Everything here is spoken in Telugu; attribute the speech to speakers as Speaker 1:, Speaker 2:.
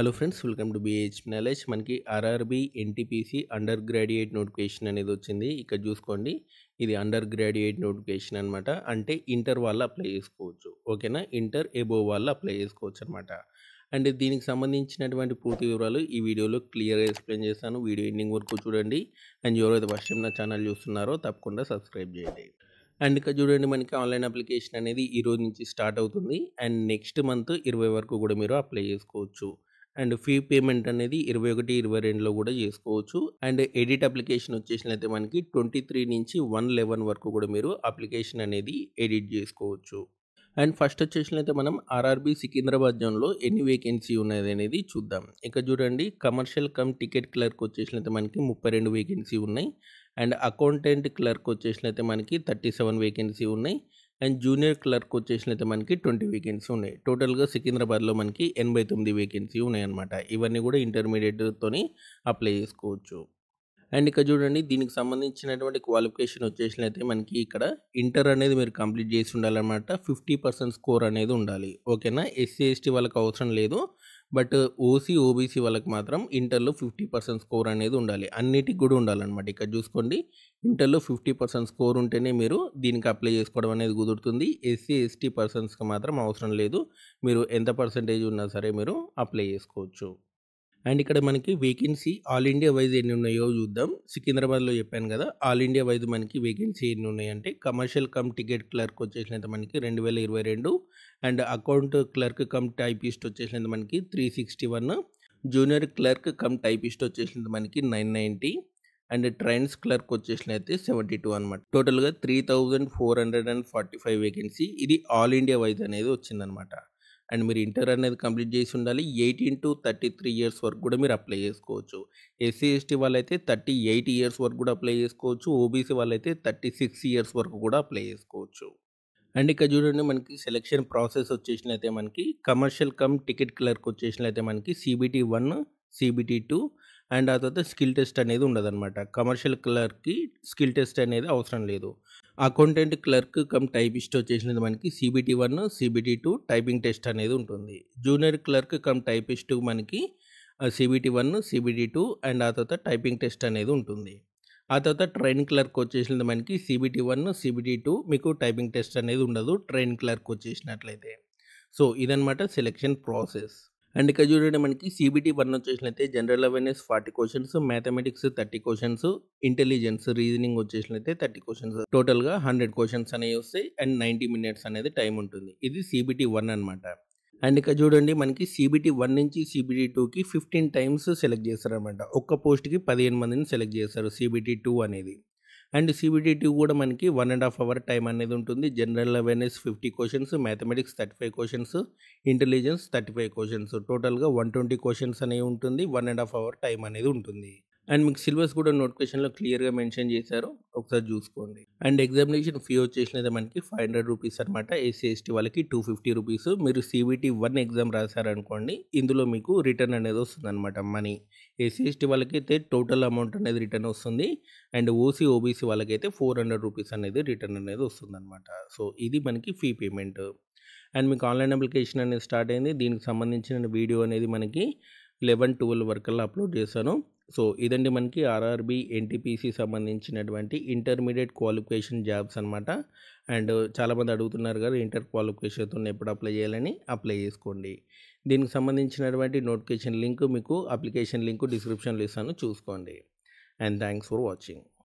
Speaker 1: hello friends welcome to BH knowledge మనకి RRB NTPC under graduate notification అనేది వచ్చింది ఇక్కడ చూసుకోండి ఇది అండర్ గ్రాడ్యుయేట్ నోటిఫికేషన్ అనమాట అంటే ఇంటర్ వాళ్ళు అప్లై చేసుకోవచ్చు ఓకేనా ఇంటర్ ఎబోవ్ వాళ్ళు అప్లై చేసుకోవచ్చు అనమాట అండ్ దీనికి సంబంధించినటువంటి పూర్తి వివరాలు ఈ వీడియోలో క్లియర్గా ఎక్స్ప్లెయిన్ చేస్తాను వీడియో ఎండింగ్ వరకు చూడండి అండ్ ఎవరైతే ఫస్ట్ టైం నా ఛానల్ చూస్తున్నారో తప్పకుండా సబ్స్క్రైబ్ చేయండి అండ్ ఇక్కడ చూడండి మనకి ఆన్లైన్ అప్లికేషన్ అనేది ఈ రోజు నుంచి స్టార్ట్ అవుతుంది అండ్ నెక్స్ట్ మంత్ ఇరవై వరకు కూడా మీరు అప్లై చేసుకోవచ్చు అండ్ ఫీ పేమెంట్ అనేది ఇరవై ఒకటి ఇరవై రెండులో కూడా చేసుకోవచ్చు అండ్ ఎడిట్ అప్లికేషన్ వచ్చేసినైతే మనకి ట్వంటీ త్రీ నుంచి వన్ లెవెన్ వరకు కూడా మీరు అప్లికేషన్ అనేది ఎడిట్ చేసుకోవచ్చు అండ్ ఫస్ట్ వచ్చేసినైతే మనం ఆర్ఆర్బి సికింద్రాబాద్ జోన్లో ఎన్ని వేకెన్సీ ఉన్నది అనేది చూద్దాం ఇక చూడండి కమర్షియల్ కమ్ టికెట్ క్లర్క్ వచ్చేసినైతే మనకి ముప్పై రెండు వేకెన్సీ ఉన్నాయి అండ్ అకౌంటెంట్ క్లర్క్ వచ్చేసినైతే మనకి థర్టీ సెవెన్ వేకెన్సీ ఉన్నాయి అండ్ జూనియర్ క్లర్క్ వచ్చేసినైతే మనకి ట్వంటీ వేకెన్సీ ఉన్నాయి టోటల్గా సికింద్రాబాద్లో మనకి ఎనభై తొమ్మిది వేకెన్సీ ఉన్నాయన్నమాట ఇవన్నీ కూడా ఇంటర్మీడియట్తో అప్లై చేసుకోవచ్చు అండ్ ఇక్కడ చూడండి దీనికి సంబంధించినటువంటి క్వాలిఫికేషన్ వచ్చేసినైతే మనకి ఇక్కడ ఇంటర్ అనేది మీరు కంప్లీట్ చేసి ఉండాలన్నమాట ఫిఫ్టీ పర్సెంట్ స్కోర్ అనేది ఉండాలి ఓకేనా ఎస్సీ ఎస్టీ వాళ్ళకి అవసరం లేదు బట్ ఓసీ ఓబీసీ వాళ్ళకి మాత్రం ఇంటర్లో ఫిఫ్టీ పర్సెంట్ స్కోర్ అనేది ఉండాలి అన్నిటికి కూడా ఉండాలన్నమాట ఇక్కడ చూసుకోండి ఇంటర్లో ఫిఫ్టీ పర్సెంట్ స్కోర్ ఉంటేనే మీరు దీనికి అప్లై చేసుకోవడం అనేది కుదురుతుంది ఎస్సీ ఎస్టీ పర్సన్స్కి మాత్రం అవసరం లేదు మీరు ఎంత పర్సంటేజ్ ఉన్నా సరే మీరు అప్లై చేసుకోవచ్చు అండ్ ఇక్కడ మనకి వేకెన్సీ ఆల్ ఇండియా వైజ్ ఎన్ని ఉన్నాయో చూద్దాం సికింద్రాబాద్లో చెప్పాను కదా ఆల్ ఇండియా వైజ్ మనకి వేకెన్సీ ఎన్ని ఉన్నాయంటే కమర్షియల్ కమ్ టికెట్ క్లర్క్ వచ్చేసినంత మనకి రెండు వేల ఇరవై రెండు and account clerk cum typist వచ్చేసినంత మనకి three sixty one junior clerk cum typist వచ్చేసినంత మనకి nine ninety and trains clerk వచ్చేసిన అయితే సెవెంటీ టూ అనమాట టోటల్గా three thousand four hundred and forty five vacancy ఇది ఆల్ ఇండియా వైజ్ అనేది వచ్చిందనమాట అండ్ మీరు ఇంటర్ అనేది కంప్లీట్ చేసి ఉండాలి eighteen to thirty three years వరకు కూడా మీరు అప్లై చేసుకోవచ్చు ఎస్సీ ఎస్టీ వాళ్ళైతే థర్టీ ఎయిట్ ఇయర్స్ వరకు కూడా అప్లై చేసుకోవచ్చు ఓబీసీ వాళ్ళైతే థర్టీ సిక్స్ ఇయర్స్ వరకు కూడా అప్లై చేసుకోవచ్చు అండ్ ఇక్కడ చూడండి మనకి సెలెక్షన్ ప్రాసెస్ వచ్చేసినైతే మనకి కమర్షియల్ కమ్ టికెట్ క్లర్క్ వచ్చేసినైతే మనకి CBT one CBT two and ఆ తర్వాత స్కిల్ టెస్ట్ అనేది ఉండదన్నమాట కమర్షియల్ క్లర్క్కి స్కిల్ టెస్ట్ అనేది అవసరం లేదు అకౌంటెంట్ క్లర్క్ కమ్ టైపిస్ట్ వచ్చేసినది మనకి CBT one CBT two typing test అనేది ఉంటుంది జూనియర్ క్లర్క్ కమ్ టైపిస్ట్ మనకి CBT one CBT two and ఆ తర్వాత టైపింగ్ టెస్ట్ అనేది ఉంటుంది ఆ తర్వాత ట్రైన్ క్లర్క్ వచ్చేసినది మనకి సిబిటి వన్ సిబిటి టూ మీకు టైపింగ్ టెస్ట్ అనేది ఉండదు ట్రైన్ క్లర్క్ వచ్చేసినట్లయితే సో ఇదనమాట సెలెక్షన్ ప్రాసెస్ అండ్ ఇక్కడ చూడండి మనకి సిబిటీ వన్ వచ్చేసినైతే general awareness forty questions mathematics thirty questions intelligence reasoning వచ్చేసినైతే థర్టీ క్వశ్చన్స్ టోటల్గా హండ్రెడ్ క్వశ్చన్స్ అనేవి వస్తాయి అండ్ నైంటీ మినిట్స్ అనేది టైం ఉంటుంది ఇది సిబిటీ వన్ అనమాట అండ్ ఇక్కడ చూడండి మనకి సిబిటీ వన్ నుంచి సిబిటీ టూకి ఫిఫ్టీన్ టైమ్స్ సెలెక్ట్ చేస్తారనమాట ఒక్క పోస్ట్కి పదిహేను మందిని సెలెక్ట్ చేస్తారు సిబిటీ టూ అనేది అండ్ సిబిడిటీ కూడా మనకి one and half hour time అనేది ఉంటుంది general awareness fifty questions mathematics thirty five questions intelligence thirty five questions టోటల్గా వన్ ట్వంటీ క్వశ్చన్స్ అనేవి ఉంటుంది one and half hour time అనేది ఉంటుంది అండ్ మీకు సిలబస్ కూడా నోటిఫికేషన్లో క్లియర్గా మెన్షన్ చేశారు ఒకసారి చూసుకోండి అండ్ ఎగ్జామినేషన్ ఫీ వచ్చేసినది మనకి ఫైవ్ హండ్రెడ్ రూపీస్ అనమాట ఎస్సీ ఎస్టీ వాళ్ళకి టూ ఫిఫ్టీ రూపీస్ మీరు సివిటీ వన్ ఎగ్జామ్ రాశారనుకోండి ఇందులో మీకు రిటర్న్ అనేది వస్తుంది అనమాట మనీ ఎస్సీ ఎస్టీ వాళ్ళకైతే టోటల్ అమౌంట్ అనేది రిటర్న్ వస్తుంది అండ్ ఓసీ ఓబీసీ వాళ్ళకైతే ఫోర్ హండ్రెడ్ రూపీస్ అనేది రిటర్న్ అనేది వస్తుంది అనమాట సో ఇది మనకి ఫీ పేమెంట్ అండ్ మీకు ఆన్లైన్ అప్లికేషన్ అనేది స్టార్ట్ అయింది దీనికి సంబంధించిన వీడియో అనేది మనకి లెవెన్ ట్వెల్వ్ వరకల్లా అప్లోడ్ చేశాను సో ఇదండి మనకి ఆర్ఆర్బి ఎన్టీపీసీ సంబంధించినటువంటి ఇంటర్మీడియట్ క్వాలిఫికేషన్ జాబ్స్ అనమాట అండ్ చాలామంది అడుగుతున్నారు కదా ఇంటర్ క్వాలిఫికేషన్తో ఎప్పుడు అప్లై చేయాలని అప్లై చేసుకోండి దీనికి సంబంధించినటువంటి నోటిఫికేషన్ లింక్ మీకు అప్లికేషన్ లింక్ డిస్క్రిప్షన్లో ఇస్తాను చూసుకోండి అండ్ థ్యాంక్స్ ఫర్ వాచింగ్